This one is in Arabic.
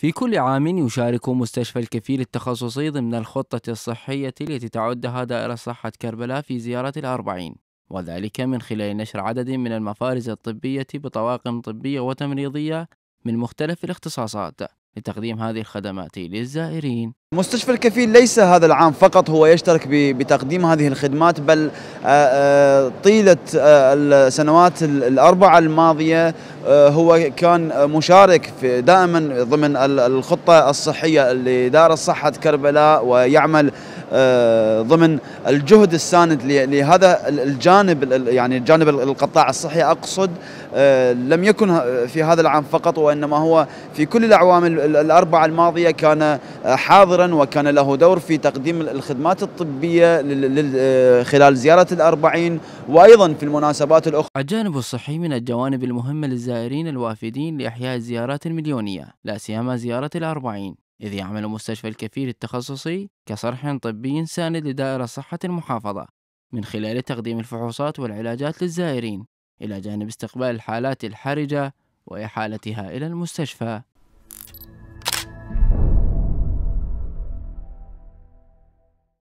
في كل عام يشارك مستشفى الكفيل التخصصي ضمن الخطة الصحية التي تعدها دائرة صحة كربلاء في زيارة الأربعين وذلك من خلال نشر عدد من المفارز الطبية بطواقم طبية وتمريضية من مختلف الاختصاصات لتقديم هذه الخدمات للزائرين مستشفى الكفيل ليس هذا العام فقط هو يشترك بتقديم هذه الخدمات بل آه، آه، طيلة آه، السنوات الأربعة الماضية هو كان مشارك في دائما ضمن الخطة الصحية لدار صحة كربلاء ويعمل آه، ضمن الجهد الساند لهذا الجانب يعني جانب القطاع الصحي اقصد آه، لم يكن في هذا العام فقط وانما هو في كل الاعوام الاربعه الماضيه كان آه، حاضرا وكان له دور في تقديم الخدمات الطبيه خلال زياره الاربعين وايضا في المناسبات الاخرى. الجانب الصحي من الجوانب المهمه للزائرين الوافدين لاحياء الزيارات المليونيه لا سيما زياره الاربعين إذ يعمل مستشفى الكفيل التخصصي كصرح طبي ساند لدائرة صحة المحافظة من خلال تقديم الفحوصات والعلاجات للزائرين إلى جانب استقبال الحالات الحرجة وإحالتها إلى المستشفى